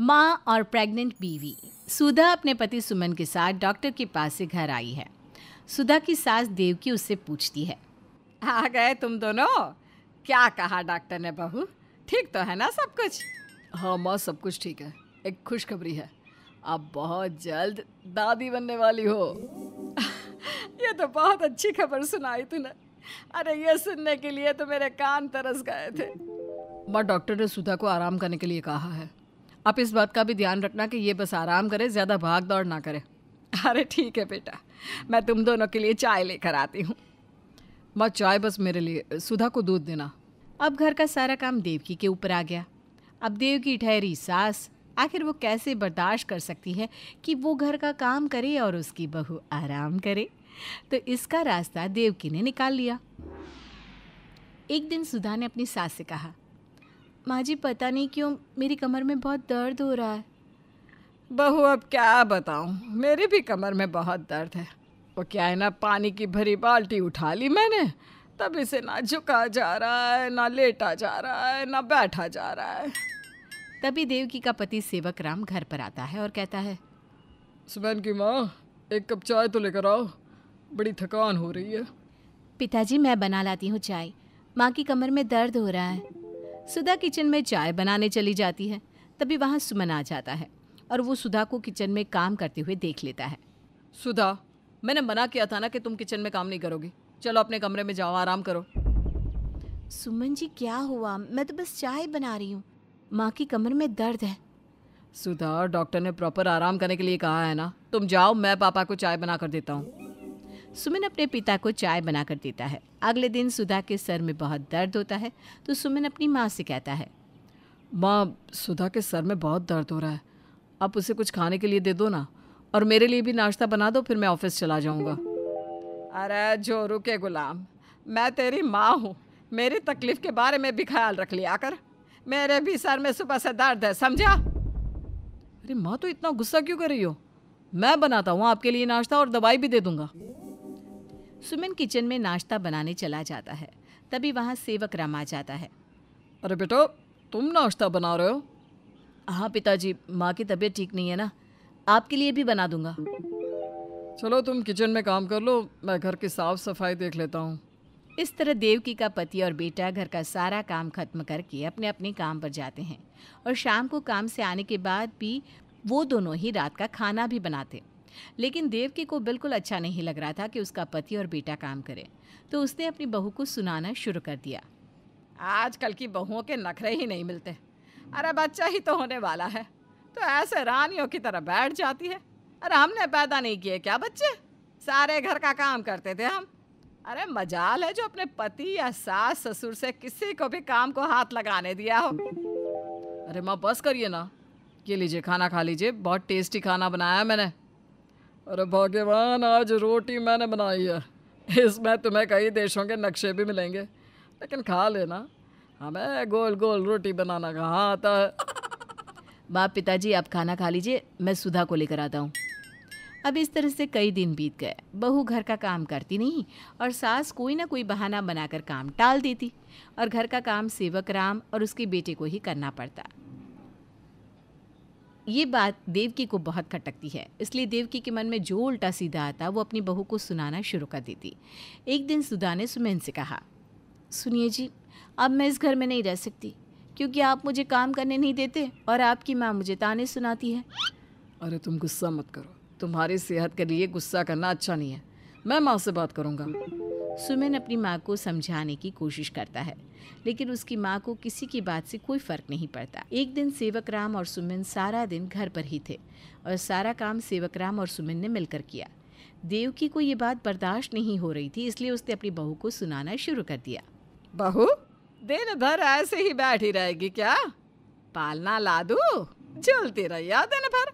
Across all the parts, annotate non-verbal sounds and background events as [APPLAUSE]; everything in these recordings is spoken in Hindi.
माँ और प्रेग्नेंट बीवी सुधा अपने पति सुमन के साथ डॉक्टर के पास से घर आई है सुधा की सास देवकी उससे पूछती है आ गए तुम दोनों क्या कहा डॉक्टर ने बहू ठीक तो है ना सब कुछ हाँ माँ सब कुछ ठीक है एक खुशखबरी है आप बहुत जल्द दादी बनने वाली हो [LAUGHS] ये तो बहुत अच्छी खबर सुनाई तूने अरे ये सुनने के लिए तो मेरे कान तरस गए थे माँ डॉक्टर ने सुधा को आराम करने के लिए कहा है आप इस बात का भी ध्यान रखना कि ये बस आराम करे ज़्यादा भाग दौड़ ना करे अरे ठीक है बेटा मैं तुम दोनों के लिए चाय लेकर आती हूँ मत चाय बस मेरे लिए सुधा को दूध देना अब घर का सारा काम देवकी के ऊपर आ गया अब देव की ठहरी सास आखिर वो कैसे बर्दाश्त कर सकती है कि वो घर का काम करे और उसकी बहू आराम करे तो इसका रास्ता देवकी ने निकाल लिया एक दिन सुधा ने अपनी सास से कहा माँ जी पता नहीं क्यों मेरी कमर में बहुत दर्द हो रहा है बहू अब क्या बताऊँ मेरी भी कमर में बहुत दर्द है वो क्या है ना पानी की भरी बाल्टी उठा ली मैंने तब इसे ना झुका जा रहा है ना लेटा जा रहा है ना बैठा जा रहा है तभी देवकी का पति सेवक राम घर पर आता है और कहता है सुबह की माँ एक कप चाय तो लेकर आओ बड़ी थकान हो रही है पिताजी मैं बना लाती हूँ चाय माँ की कमर में दर्द हो रहा है सुधा किचन में चाय बनाने चली जाती है तभी वहाँ सुमन आ जाता है और वो सुधा को किचन में काम करते हुए देख लेता है सुधा मैंने मना किया था ना कि तुम किचन में काम नहीं करोगी चलो अपने कमरे में जाओ आराम करो सुमन जी क्या हुआ मैं तो बस चाय बना रही हूँ माँ की कमर में दर्द है सुधा डॉक्टर ने प्रॉपर आराम करने के लिए कहा है ना तुम जाओ मैं पापा को चाय बना कर देता हूँ सुमिन अपने पिता को चाय बनाकर देता है अगले दिन सुधा के सर में बहुत दर्द होता है तो सुमिन अपनी माँ से कहता है माँ सुधा के सर में बहुत दर्द हो रहा है आप उसे कुछ खाने के लिए दे दो ना और मेरे लिए भी नाश्ता बना दो फिर मैं ऑफिस चला जाऊँगा अरे जो रुके गुलाम मैं तेरी माँ हूँ मेरी तकलीफ के बारे में भी ख्याल रख लिया कर मेरे भी सर में सुबह से दर्द है समझा अरे माँ तो इतना गुस्सा क्यों कर रही हो मैं बनाता हूँ आपके लिए नाश्ता और दवाई भी दे दूंगा सुमन किचन में नाश्ता बनाने चला जाता है तभी वहाँ सेवक राम आ जाता है अरे बेटा तुम नाश्ता बना रहे हो हाँ पिताजी माँ की तबीयत ठीक नहीं है ना आपके लिए भी बना दूंगा चलो तुम किचन में काम कर लो मैं घर की साफ सफाई देख लेता हूँ इस तरह देवकी का पति और बेटा घर का सारा काम खत्म करके अपने अपने काम पर जाते हैं और शाम को काम से आने के बाद भी वो दोनों ही रात का खाना भी बनाते हैं लेकिन देवकी को बिल्कुल अच्छा नहीं लग रहा था कि उसका पति और बेटा काम करें तो उसने अपनी बहू को सुनाना शुरू कर दिया आजकल की बहुओं के नखरे ही नहीं मिलते अरे बच्चा ही तो होने वाला है तो ऐसे रानियों की तरह बैठ जाती है अरे हमने पैदा नहीं किए क्या बच्चे सारे घर का काम करते थे हम अरे मजाल है जो अपने पति या सास ससुर से किसी को भी काम को हाथ लगाने दिया हो अरे माँ बस करिए ना ये लीजिए खाना खा लीजिए बहुत टेस्टी खाना बनाया मैंने अरे भगवान आज रोटी मैंने बनाई है इसमें तुम्हें कई देशों के नक्शे भी मिलेंगे लेकिन खा लेना हमें गोल गोल रोटी बनाना कहाँ आता है बाप पिताजी आप खाना खा लीजिए मैं सुधा को लेकर आता हूँ अब इस तरह से कई दिन बीत गए बहू घर का काम करती नहीं और सास कोई ना कोई बहाना बनाकर काम टाल देती और घर का काम सेवक राम और उसके बेटे को ही करना पड़ता ये बात देवकी को बहुत खटकती है इसलिए देवकी के मन में जो उल्टा सीधा आता वो अपनी बहू को सुनाना शुरू कर देती एक दिन सुधा ने सुमेन से कहा सुनिए जी अब मैं इस घर में नहीं रह सकती क्योंकि आप मुझे काम करने नहीं देते और आपकी माँ मुझे ताने सुनाती है अरे तुम गुस्सा मत करो तुम्हारी सेहत के लिए गुस्सा करना अच्छा नहीं है मैं माँ से बात करूँगा सुमन अपनी माँ को समझाने की कोशिश करता है लेकिन उसकी माँ को किसी की बात से कोई फर्क नहीं पड़ता एक दिन सेवक राम और सुमन सारा दिन घर पर ही थे और सारा काम सेवक राम और सुमन ने मिलकर किया देवकी को ये बात बर्दाश्त नहीं हो रही थी इसलिए उसने अपनी बहू को सुनाना शुरू कर दिया बहू दिन भर ऐसे ही बैठी रहेगी क्या पालना ला दू चलती रही दिन भर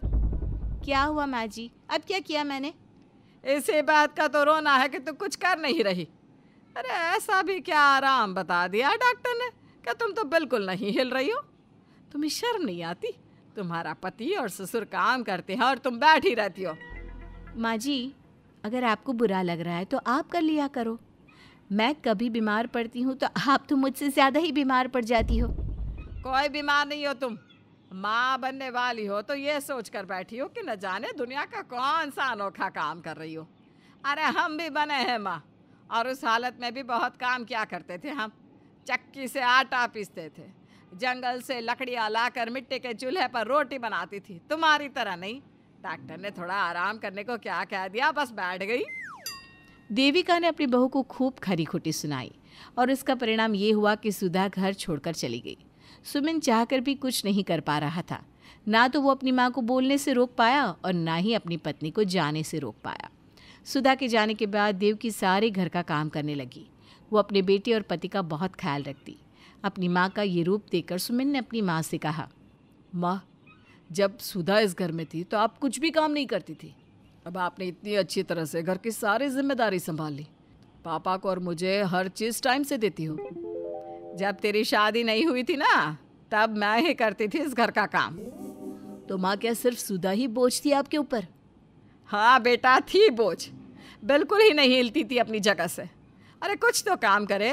क्या हुआ माँ जी अब क्या किया मैंने इसी बात का तो रोना है कि तू कुछ कर नहीं रही अरे ऐसा भी क्या आराम बता दिया डॉक्टर ने क्या तुम तो बिल्कुल नहीं हिल रही हो तुम्हें शर्म नहीं आती तुम्हारा पति और ससुर काम करते हैं और तुम बैठ ही रहती हो माँ जी अगर आपको बुरा लग रहा है तो आप कर लिया करो मैं कभी बीमार पड़ती हूँ तो आप तो मुझसे ज़्यादा ही बीमार पड़ जाती हो कोई बीमार नहीं हो तुम माँ बनने वाली हो तो ये सोच कर बैठी हो कि न जाने दुनिया का कौन सा अनोखा काम कर रही हो अरे हम भी बने हैं माँ और उस हालत में भी बहुत काम क्या करते थे हम चक्की से आटा पीसते थे जंगल से लकड़ियाँ लाकर मिट्टी के चूल्हे पर रोटी बनाती थी तुम्हारी तरह नहीं डॉक्टर ने थोड़ा आराम करने को क्या कह दिया बस बैठ गई देविका ने अपनी बहू को खूब खरी खोटी सुनाई और इसका परिणाम ये हुआ कि सुधा घर छोड़कर चली गई सुमिन चाहकर भी कुछ नहीं कर पा रहा था ना तो वो अपनी माँ को बोलने से रोक पाया और ना ही अपनी पत्नी को जाने से रोक पाया सुधा के जाने के बाद देव की सारे घर का काम करने लगी वो अपने बेटे और पति का बहुत ख्याल रखती अपनी माँ का ये रूप देखकर सुमिन ने अपनी माँ से कहा माँ जब सुधा इस घर में थी तो आप कुछ भी काम नहीं करती थी अब आपने इतनी अच्छी तरह से घर की सारी जिम्मेदारी संभाल ली पापा को और मुझे हर चीज़ टाइम से देती हो जब तेरी शादी नहीं हुई थी ना तब मैं ही करती थी इस घर का काम तो माँ क्या सिर्फ सुधा ही बोझ थी आपके ऊपर हाँ बेटा थी बोझ बिल्कुल ही नहीं हिलती थी अपनी जगह से अरे कुछ तो काम करे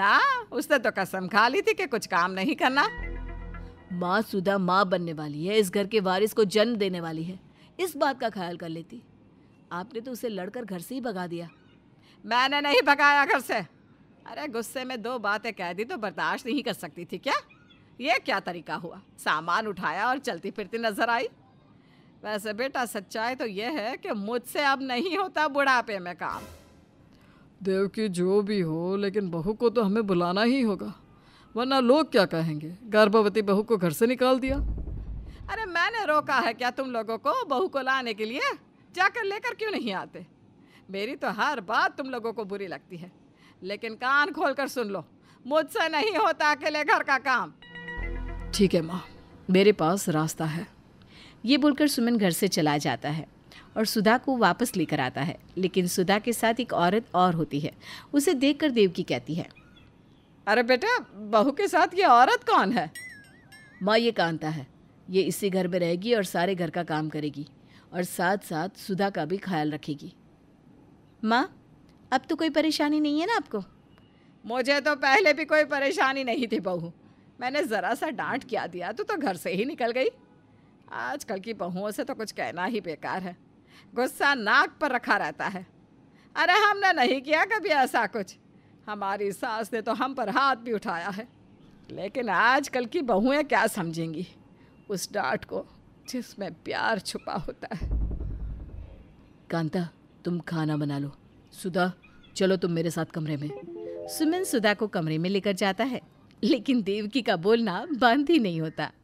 ना उसने तो कसम खा ली थी कि कुछ काम नहीं करना माँ सुधा माँ बनने वाली है इस घर के वारिस को जन्म देने वाली है इस बात का ख्याल कर लेती आपने तो उसे लड़कर घर से ही भगा दिया मैंने नहीं भगाया घर से अरे गुस्से में दो बातें कह दी तो बर्दाश्त नहीं कर सकती थी क्या ये क्या तरीका हुआ सामान उठाया और चलती फिरती नजर आई वैसे बेटा सच्चाई तो यह है कि मुझसे अब नहीं होता बुढ़ापे में काम देव की जो भी हो लेकिन बहू को तो हमें बुलाना ही होगा वरना लोग क्या कहेंगे गर्भवती बहू को घर से निकाल दिया अरे मैंने रोका है क्या तुम लोगों को बहू को लाने के लिए जाकर लेकर क्यों नहीं आते मेरी तो हर बात तुम लोगों को बुरी लगती है लेकिन कान खोल कर सुन लो मुझसे नहीं होता अकेले घर का काम ठीक है माँ मेरे पास रास्ता है ये बोलकर सुमन घर से चला जाता है और सुधा को वापस लेकर आता है लेकिन सुधा के साथ एक औरत और होती है उसे देख कर देवकी कहती है अरे बेटा बहू के साथ ये औरत कौन है माँ ये कानता है ये इसी घर में रहेगी और सारे घर का काम करेगी और साथ साथ सुधा का भी ख्याल रखेगी माँ अब तो कोई परेशानी नहीं है ना आपको मुझे तो पहले भी कोई परेशानी नहीं थी बहू मैंने ज़रा सा डांट क्या दिया तो, तो घर से ही निकल गई आजकल की बहुओं से तो कुछ कहना ही बेकार है गुस्सा नाक पर रखा रहता है अरे हमने नहीं किया कभी ऐसा कुछ हमारी सास ने तो हम पर हाथ भी उठाया है लेकिन आजकल की बहुएं क्या समझेंगी उस डांट को जिसमें प्यार छुपा होता है कांता तुम खाना बना लो सुधा चलो तुम मेरे साथ कमरे में सुमिन सुधा को कमरे में लेकर जाता है लेकिन देवकी का बोलना बंद ही नहीं होता